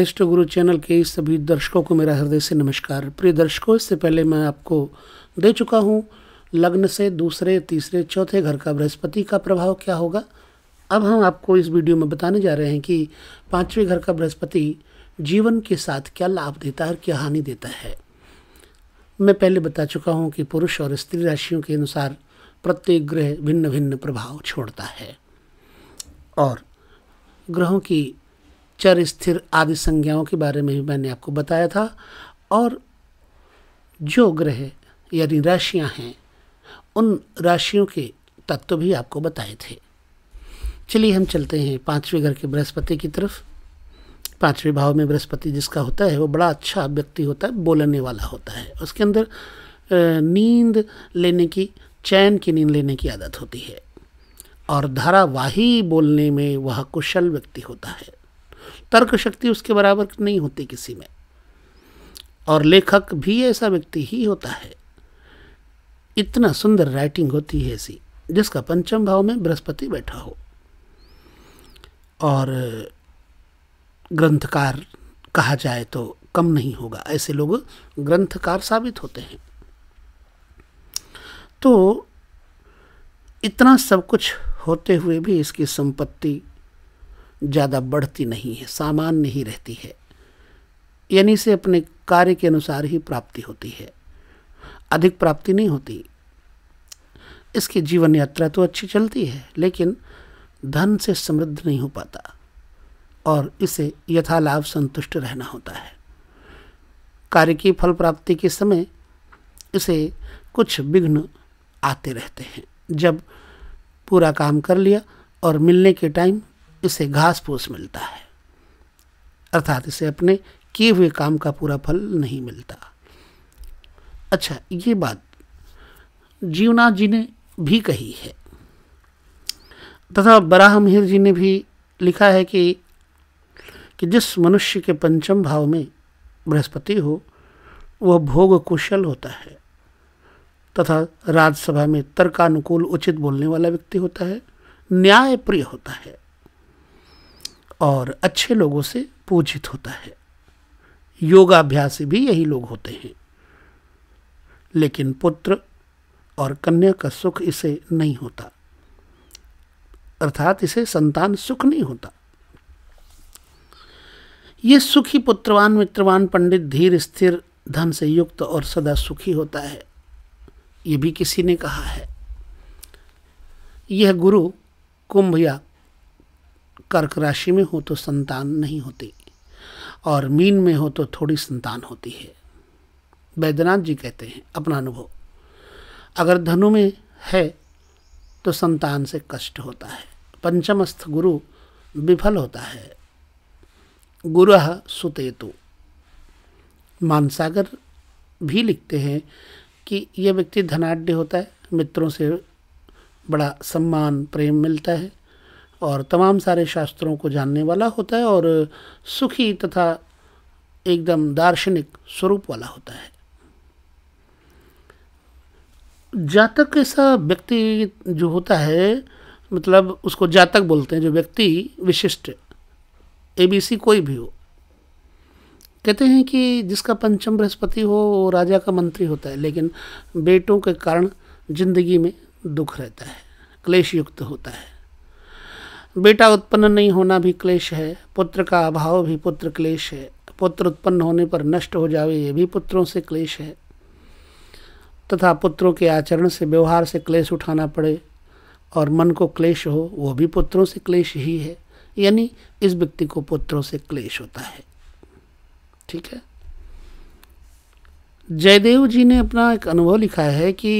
एस्ट गुरु चैनल के सभी दर्शकों को मेरा हृदय से नमस्कार प्रिय दर्शकों इससे पहले मैं आपको दे चुका हूँ लग्न से दूसरे तीसरे चौथे घर का बृहस्पति का प्रभाव क्या होगा अब हम आपको इस वीडियो में बताने जा रहे हैं कि पाँचवें घर का बृहस्पति जीवन के साथ क्या लाभ देता है और क्या हानि देता है मैं पहले बता चुका हूँ कि पुरुष और स्त्री राशियों के अनुसार प्रत्येक ग्रह भिन्न भिन्न प्रभाव छोड़ता है और ग्रहों की चर स्थिर आदि संज्ञाओं के बारे में भी मैंने आपको बताया था और जो ग्रह यानी राशियां हैं उन राशियों के तत्व भी आपको बताए थे चलिए हम चलते हैं पांचवें घर के बृहस्पति की तरफ पांचवें भाव में बृहस्पति जिसका होता है वो बड़ा अच्छा व्यक्ति होता है बोलने वाला होता है उसके अंदर नींद लेने की चैन की नींद लेने की आदत होती है और धारावाही बोलने में वह कुशल व्यक्ति होता है तर्क शक्ति उसके बराबर नहीं होती किसी में और लेखक भी ऐसा व्यक्ति ही होता है इतना सुंदर राइटिंग होती है ऐसी जिसका पंचम भाव में बृहस्पति बैठा हो और ग्रंथकार कहा जाए तो कम नहीं होगा ऐसे लोग ग्रंथकार साबित होते हैं तो इतना सब कुछ होते हुए भी इसकी संपत्ति ज़्यादा बढ़ती नहीं है सामान्य ही रहती है यानी से अपने कार्य के अनुसार ही प्राप्ति होती है अधिक प्राप्ति नहीं होती इसकी जीवन यात्रा तो अच्छी चलती है लेकिन धन से समृद्ध नहीं हो पाता और इसे यथालाभ संतुष्ट रहना होता है कार्य की फल प्राप्ति के समय इसे कुछ विघ्न आते रहते हैं जब पूरा काम कर लिया और मिलने के टाइम इसे घास फूस मिलता है अर्थात इसे अपने किए हुए काम का पूरा फल नहीं मिलता अच्छा ये बात जीवनाथ जी ने भी कही है तथा बराह मिहिर जी ने भी लिखा है कि कि जिस मनुष्य के पंचम भाव में बृहस्पति हो वह भोग कुशल होता है तथा राज्यसभा में तर्कानुकूल उचित बोलने वाला व्यक्ति होता है न्याय प्रिय होता है और अच्छे लोगों से पूजित होता है योगाभ्यास भी यही लोग होते हैं लेकिन पुत्र और कन्या का सुख इसे नहीं होता अर्थात इसे संतान सुख नहीं होता यह सुखी पुत्रवान मित्रवान पंडित धीर स्थिर धन से युक्त और सदा सुखी होता है ये भी किसी ने कहा है यह गुरु कुंभ या कर्क राशि में हो तो संतान नहीं होती और मीन में हो तो थोड़ी संतान होती है वैद्यनाथ जी कहते हैं अपना अनुभव अगर धनु में है तो संतान से कष्ट होता है पंचमस्थ गुरु विफल होता है गुरु सुतेतु मानसागर भी लिखते हैं कि यह व्यक्ति धनाढ़ होता है मित्रों से बड़ा सम्मान प्रेम मिलता है और तमाम सारे शास्त्रों को जानने वाला होता है और सुखी तथा एकदम दार्शनिक स्वरूप वाला होता है जातक ऐसा व्यक्ति जो होता है मतलब उसको जातक बोलते हैं जो व्यक्ति विशिष्ट एबीसी कोई भी हो कहते हैं कि जिसका पंचम बृहस्पति हो वो राजा का मंत्री होता है लेकिन बेटों के कारण जिंदगी में दुख रहता है क्लेश युक्त होता है बेटा उत्पन्न नहीं होना भी क्लेश है पुत्र का अभाव भी पुत्र क्लेश है पुत्र उत्पन्न होने पर नष्ट हो जावे ये भी पुत्रों से क्लेश है तथा पुत्रों के आचरण से व्यवहार से क्लेश उठाना पड़े और मन को क्लेश हो वो भी पुत्रों से क्लेश ही है यानी इस व्यक्ति को पुत्रों से क्लेश होता है ठीक है जयदेव जी ने अपना एक अनुभव लिखा है कि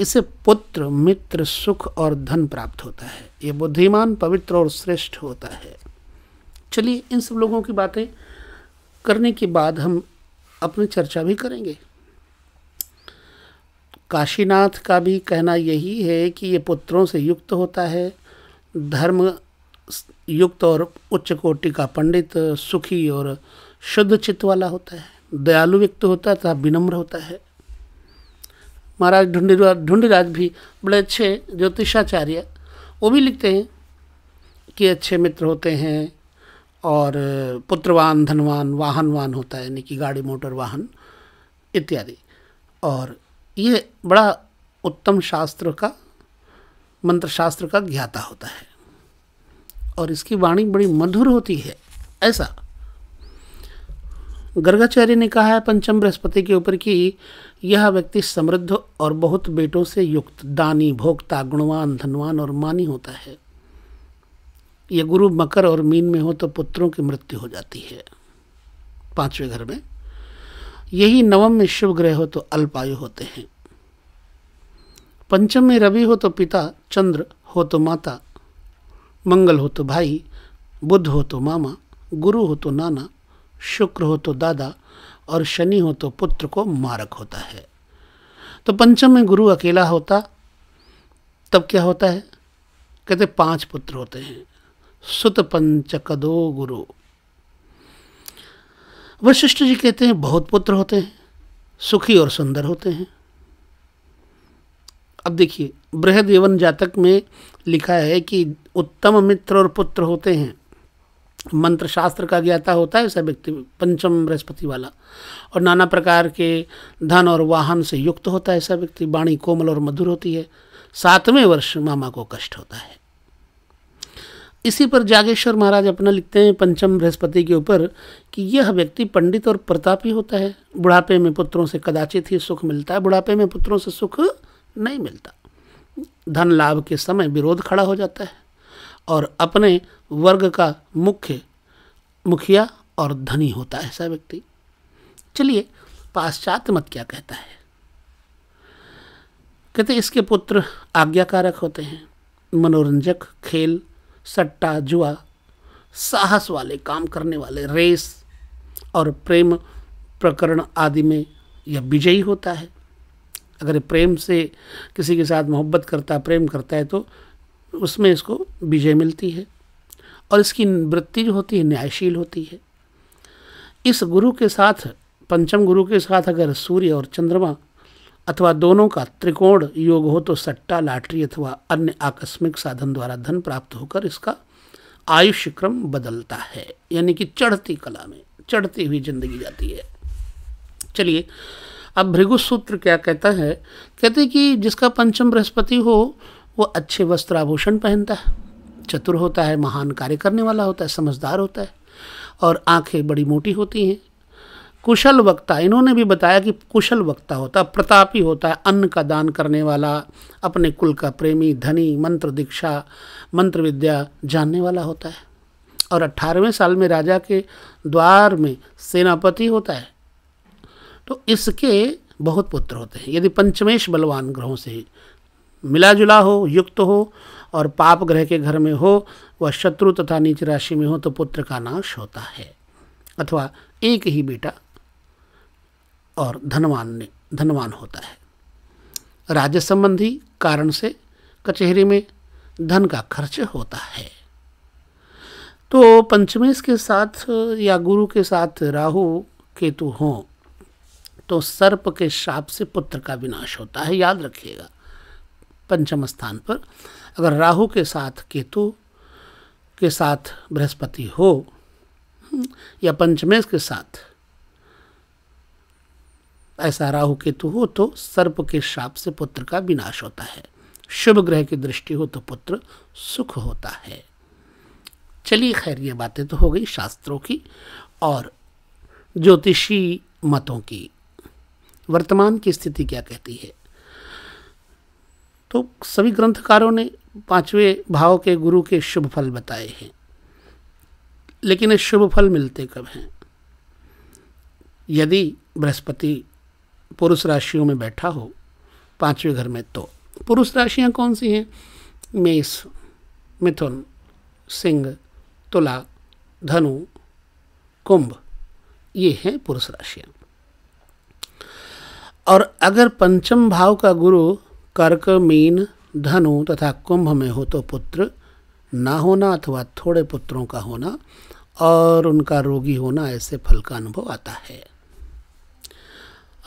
इसे पुत्र मित्र सुख और धन प्राप्त होता है ये बुद्धिमान पवित्र और श्रेष्ठ होता है चलिए इन सब लोगों की बातें करने के बाद हम अपनी चर्चा भी करेंगे काशीनाथ का भी कहना यही है कि ये पुत्रों से युक्त होता है धर्म युक्त और उच्च कोटि का पंडित सुखी और शुद्ध चित्त वाला होता है दयालु व्यक्त होता है तथा विनम्र होता है महाराज ढूंढीराज ढूंढीराज भी बड़े अच्छे ज्योतिषाचार्य वो भी लिखते हैं कि अच्छे मित्र होते हैं और पुत्रवान धनवान वाहनवान होता है यानी कि गाड़ी मोटर वाहन इत्यादि और ये बड़ा उत्तम शास्त्र का मंत्र शास्त्र का ज्ञाता होता है और इसकी वाणी बड़ी मधुर होती है ऐसा गर्गाचार्य ने कहा है पंचम बृहस्पति के ऊपर कि यह व्यक्ति समृद्ध और बहुत बेटों से युक्त दानी भोक्ता गुणवान धनवान और मानी होता है यह गुरु मकर और मीन में हो तो पुत्रों की मृत्यु हो जाती है पांचवें घर में यही नवम में शुभ ग्रह हो तो अल्पायु होते हैं पंचम में रवि हो तो पिता चंद्र हो तो माता मंगल हो तो भाई बुध हो तो मामा गुरु हो तो नाना शुक्र हो तो दादा और शनि हो तो पुत्र को मारक होता है तो पंचम में गुरु अकेला होता तब क्या होता है कहते पांच पुत्र होते हैं सुत पंचकदो गुरु वशिष्ठ जी कहते हैं बहुत पुत्र होते हैं सुखी और सुंदर होते हैं अब देखिए बृहद जातक में लिखा है कि उत्तम मित्र और पुत्र होते हैं मंत्र शास्त्र का ज्ञाता होता है ऐसा व्यक्ति पंचम बृहस्पति वाला और नाना प्रकार के धन और वाहन से युक्त होता है ऐसा व्यक्ति वाणी कोमल और मधुर होती है सातवें वर्ष मामा को कष्ट होता है इसी पर जागेश्वर महाराज अपना लिखते हैं पंचम बृहस्पति के ऊपर कि यह व्यक्ति पंडित और प्रतापी होता है बुढ़ापे में पुत्रों से कदाचित ही सुख मिलता है बुढ़ापे में पुत्रों से सुख नहीं मिलता धन लाभ के समय विरोध खड़ा हो जाता है और अपने वर्ग का मुख्य मुखिया और धनी होता है ऐसा व्यक्ति चलिए पाश्चात्य मत क्या कहता है कहते इसके पुत्र आज्ञाकारक होते हैं मनोरंजक खेल सट्टा जुआ साहस वाले काम करने वाले रेस और प्रेम प्रकरण आदि में यह विजयी होता है अगर प्रेम से किसी के साथ मोहब्बत करता प्रेम करता है तो उसमें इसको विजय मिलती है और इसकी वृत्ति जो होती है न्यायशील होती है इस गुरु के साथ पंचम गुरु के साथ अगर सूर्य और चंद्रमा अथवा दोनों का त्रिकोण योग हो तो सट्टा लाटरी अथवा अन्य आकस्मिक साधन द्वारा धन प्राप्त होकर इसका आयुष क्रम बदलता है यानी कि चढ़ती कला में चढ़ती हुई जिंदगी जाती है चलिए अब भृगु सूत्र क्या कहता है कहते कि जिसका पंचम बृहस्पति हो वो अच्छे वस्त्र आभूषण पहनता है चतुर होता है महान कार्य करने वाला होता है समझदार होता है और आंखें बड़ी मोटी होती हैं कुशल वक्ता इन्होंने भी बताया कि कुशल वक्ता होता है प्रतापी होता है अन्न का दान करने वाला अपने कुल का प्रेमी धनी मंत्र दीक्षा मंत्र विद्या जानने वाला होता है और अट्ठारहवें साल में राजा के द्वार में सेनापति होता है तो इसके बहुत पुत्र होते हैं यदि पंचमेश बलवान ग्रहों से मिला जुला हो युक्त हो और पाप ग्रह के घर में हो वह शत्रु तथा नीच राशि में हो तो पुत्र का नाश होता है अथवा एक ही बेटा और धनवान ने धनवान होता है राज्य संबंधी कारण से कचहरी में धन का खर्च होता है तो पंचमेश के साथ या गुरु के साथ राहु केतु हों तो सर्प के शाप से पुत्र का विनाश होता है याद रखिएगा पंचम स्थान पर अगर राहु के साथ केतु के साथ बृहस्पति हो हम्म, या पंचमेश के साथ ऐसा राहु केतु हो तो सर्प के शाप से पुत्र का विनाश होता है शुभ ग्रह की दृष्टि हो तो पुत्र सुख होता है चलिए खैर ये बातें तो हो गई शास्त्रों की और ज्योतिषी मतों की वर्तमान की स्थिति क्या कहती है तो सभी ग्रंथकारों ने पांचवें भाव के गुरु के शुभ फल बताए हैं लेकिन ये शुभ फल मिलते कब हैं यदि बृहस्पति पुरुष राशियों में बैठा हो पांचवें घर में तो पुरुष राशियां कौन सी हैं मेष मिथुन सिंह तुला धनु कुंभ ये हैं पुरुष राशियां और अगर पंचम भाव का गुरु कर्क मीन धनु तथा कुंभ में हो तो पुत्र ना होना अथवा थोड़े पुत्रों का होना और उनका रोगी होना ऐसे फल का अनुभव आता है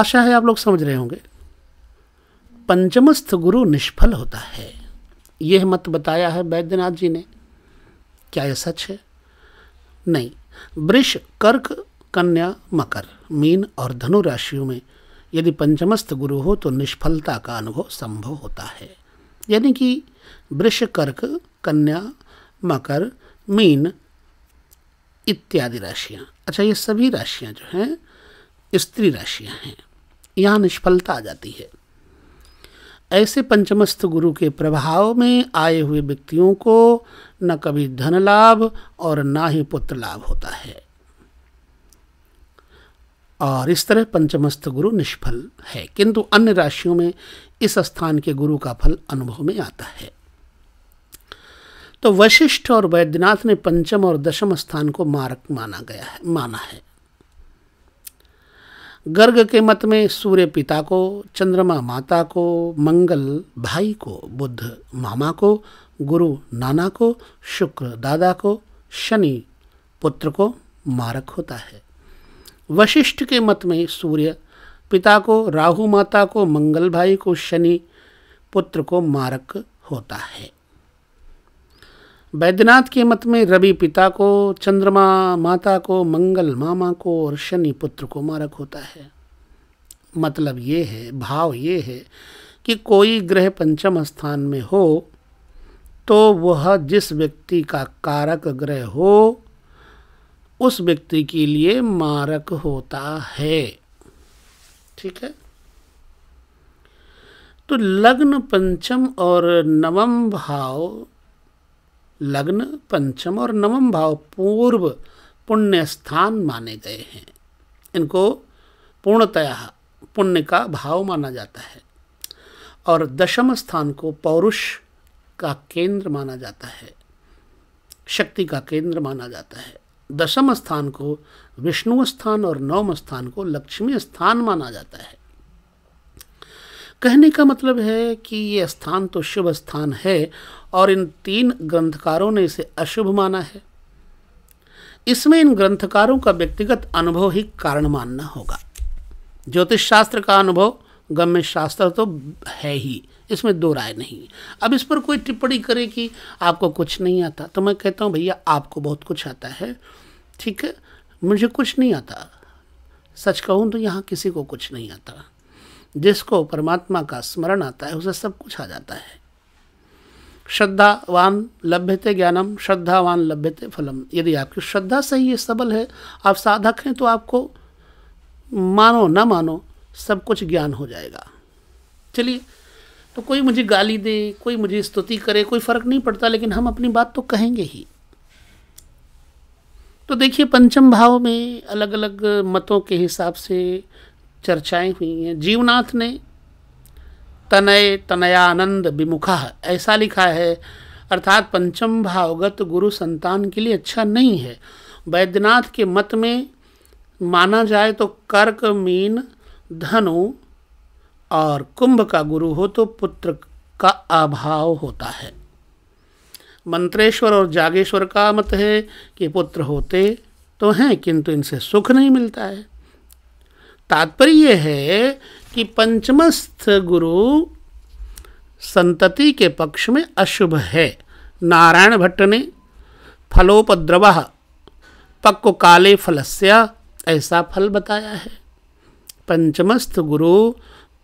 आशा है आप लोग समझ रहे होंगे पंचमस्थ गुरु निष्फल होता है यह मत बताया है वैद्यनाथ जी ने क्या यह सच है नहीं वृष कर्क कन्या मकर मीन और धनु राशियों में यदि पंचमस्थ गुरु हो तो निष्फलता का अनुभव संभव होता है यानी कि वृष कर्क कन्या मकर मीन इत्यादि राशियाँ अच्छा ये सभी राशियाँ जो हैं स्त्री राशियाँ हैं यहाँ निष्फलता आ जाती है ऐसे पंचमस्थ गुरु के प्रभाव में आए हुए व्यक्तियों को न कभी धन लाभ और ना ही पुत्र लाभ होता है और इस तरह पंचमस्त गुरु निष्फल है किंतु अन्य राशियों में इस स्थान के गुरु का फल अनुभव में आता है तो वशिष्ठ और वैद्यनाथ ने पंचम और दशम स्थान को मारक माना गया है माना है गर्ग के मत में सूर्य पिता को चंद्रमा माता को मंगल भाई को बुद्ध मामा को गुरु नाना को शुक्र दादा को शनि पुत्र को मारक होता है वशिष्ठ के मत में सूर्य पिता को राहु माता को मंगल भाई को शनि पुत्र को मारक होता है बैद्यनाथ के मत में रवि पिता को चंद्रमा माता को मंगल मामा को और शनि पुत्र को मारक होता है मतलब ये है भाव ये है कि कोई ग्रह पंचम स्थान में हो तो वह जिस व्यक्ति का कारक ग्रह हो उस व्यक्ति के लिए मारक होता है ठीक है तो लग्न पंचम और नवम भाव लग्न पंचम और नवम भाव पूर्व पुण्य स्थान माने गए हैं इनको पूर्णतया पुण्य का भाव माना जाता है और दशम स्थान को पौरुष का केंद्र माना जाता है शक्ति का केंद्र माना जाता है दशम स्थान को विष्णु स्थान और नवम स्थान को लक्ष्मी स्थान माना जाता है कहने का मतलब है कि ये स्थान तो शुभ स्थान है और इन तीन ग्रंथकारों ने इसे अशुभ माना है इसमें इन ग्रंथकारों का व्यक्तिगत अनुभव ही कारण मानना होगा ज्योतिष शास्त्र का अनुभव गम्य शास्त्र तो है ही इसमें दो राय नहीं अब इस पर कोई टिप्पणी करे कि आपको कुछ नहीं आता तो मैं कहता हूँ भैया आपको बहुत कुछ आता है ठीक है मुझे कुछ नहीं आता सच कहूँ तो यहाँ किसी को कुछ नहीं आता जिसको परमात्मा का स्मरण आता है उसे सब कुछ आ जाता है श्रद्धावान लभ्यते ज्ञानम श्रद्धावान लभ्यते फलम यदि आपकी श्रद्धा सही है सबल है आप साधक हैं तो आपको मानो ना मानो सब कुछ ज्ञान हो जाएगा चलिए तो कोई मुझे गाली दे कोई मुझे स्तुति करे कोई फर्क नहीं पड़ता लेकिन हम अपनी बात तो कहेंगे ही तो देखिए पंचम भाव में अलग अलग मतों के हिसाब से चर्चाएं हुई हैं जीवनाथ ने तनय तनयानंद विमुखा ऐसा लिखा है अर्थात पंचम भावगत गुरु संतान के लिए अच्छा नहीं है वैद्यनाथ के मत में माना जाए तो कर्क मीन धनु और कुंभ का गुरु हो तो पुत्र का अभाव होता है मंत्रेश्वर और जागेश्वर का मत है कि पुत्र होते तो हैं किंतु इनसे सुख नहीं मिलता है तात्पर्य यह है कि पंचमस्थ गुरु संतति के पक्ष में अशुभ है नारायण भट्ट ने फलोपद्रवा पक्व काले फलस्या ऐसा फल बताया है पंचमस्थ गुरु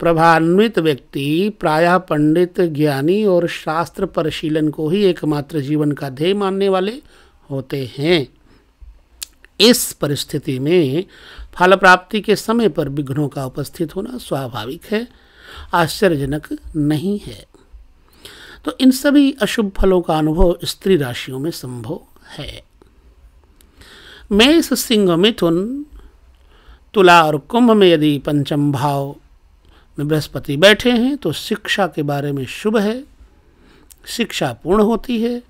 प्रभान्वित व्यक्ति प्रायः पंडित ज्ञानी और शास्त्र परिशीलन को ही एकमात्र जीवन का ध्येय मानने वाले होते हैं इस परिस्थिति में फल प्राप्ति के समय पर विघ्नों का उपस्थित होना स्वाभाविक है आश्चर्यजनक नहीं है तो इन सभी अशुभ फलों का अनुभव स्त्री राशियों में संभव है मेष सिंह मिथुन तुला और कुंभ में यदि पंचम भाव में बृहस्पति बैठे हैं तो शिक्षा के बारे में शुभ है शिक्षा पूर्ण होती है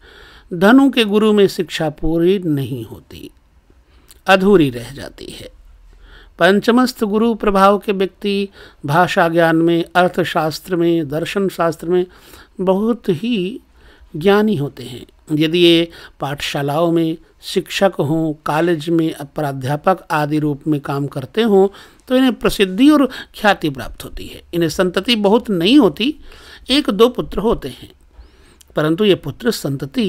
धनु के गुरु में शिक्षा पूरी नहीं होती अधूरी रह जाती है पंचमस्थ गुरु प्रभाव के व्यक्ति भाषा ज्ञान में अर्थशास्त्र में दर्शन शास्त्र में बहुत ही ज्ञानी होते हैं यदि ये पाठशालाओं में शिक्षक हों कॉलेज में प्राध्यापक आदि रूप में काम करते हों तो इन्हें प्रसिद्धि और ख्याति प्राप्त होती है इन्हें संतति बहुत नहीं होती एक दो पुत्र होते हैं परंतु ये पुत्र संतति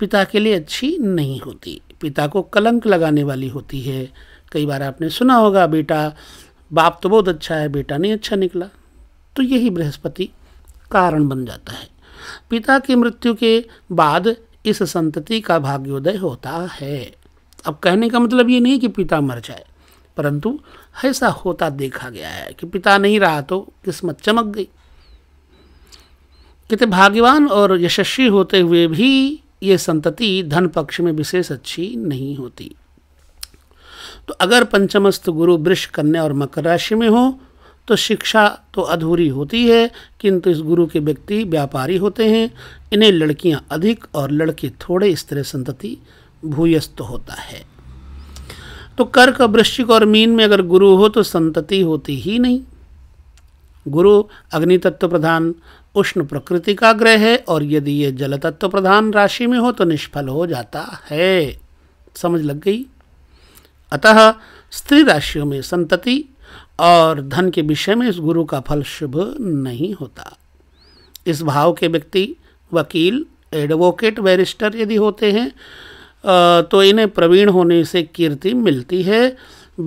पिता के लिए अच्छी नहीं होती पिता को कलंक लगाने वाली होती है कई बार आपने सुना होगा बेटा बाप तो बहुत अच्छा है बेटा नहीं अच्छा निकला तो यही बृहस्पति कारण बन जाता है पिता की मृत्यु के बाद इस संतति का भाग्योदय होता है अब कहने का मतलब ये नहीं कि पिता मर जाए परंतु ऐसा होता देखा गया है कि पिता नहीं रहा तो किस्मत चमक गई कितने भाग्यवान और यशस्वी होते हुए भी ये संतति धन पक्ष में विशेष अच्छी नहीं होती तो अगर पंचमस्त गुरु वृक्ष कन्या और मकर राशि में हो तो शिक्षा तो अधूरी होती है किंतु इस गुरु के व्यक्ति व्यापारी होते हैं इन्हें लड़कियां अधिक और लड़के थोड़े स्त्री संतति भूयस्त होता है तो कर्क वृश्चिक और मीन में अगर गुरु हो तो संतति होती ही नहीं गुरु अग्नि तत्व प्रधान उष्ण प्रकृति का ग्रह है और यदि ये जल तत्व प्रधान राशि में हो तो निष्फल हो जाता है समझ लग गई अतः स्त्री राशियों में संतति और धन के विषय में इस गुरु का फल शुभ नहीं होता इस भाव के व्यक्ति वकील एडवोकेट बैरिस्टर यदि होते हैं तो इन्हें प्रवीण होने से कीर्ति मिलती है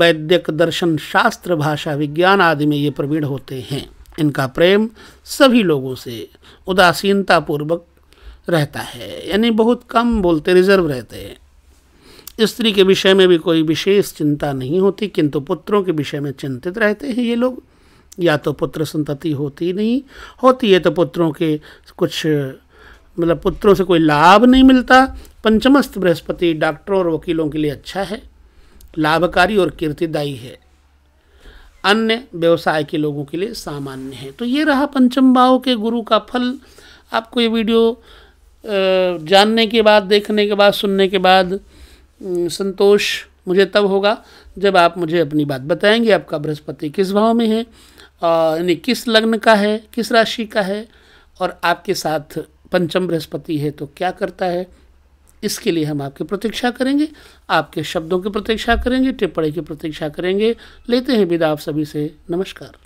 वैद्यक दर्शन शास्त्र भाषा विज्ञान आदि में ये प्रवीण होते हैं इनका प्रेम सभी लोगों से उदासीनतापूर्वक रहता है यानी बहुत कम बोलते रिजर्व रहते हैं स्त्री के विषय में भी कोई विशेष चिंता नहीं होती किंतु पुत्रों के विषय में चिंतित रहते हैं ये लोग या तो पुत्र संतति होती नहीं होती है तो पुत्रों के कुछ मतलब पुत्रों से कोई लाभ नहीं मिलता पंचमस्त बृहस्पति डॉक्टरों और वकीलों के लिए अच्छा है लाभकारी और कीर्तिदायी है अन्य व्यवसाय के लोगों के लिए सामान्य है तो ये रहा पंचम भाव के गुरु का फल आपको ये वीडियो जानने के बाद देखने के बाद सुनने के बाद हम्म, संतोष मुझे तब होगा जब आप मुझे अपनी बात बताएंगे आपका बृहस्पति किस भाव में है यानी किस लग्न का है किस राशि का है और आपके साथ पंचम बृहस्पति है तो क्या करता है इसके लिए हम आपकी प्रतीक्षा करेंगे आपके शब्दों की प्रतीक्षा करेंगे टिप्पणी की प्रतीक्षा करेंगे लेते हैं विदा आप सभी से नमस्कार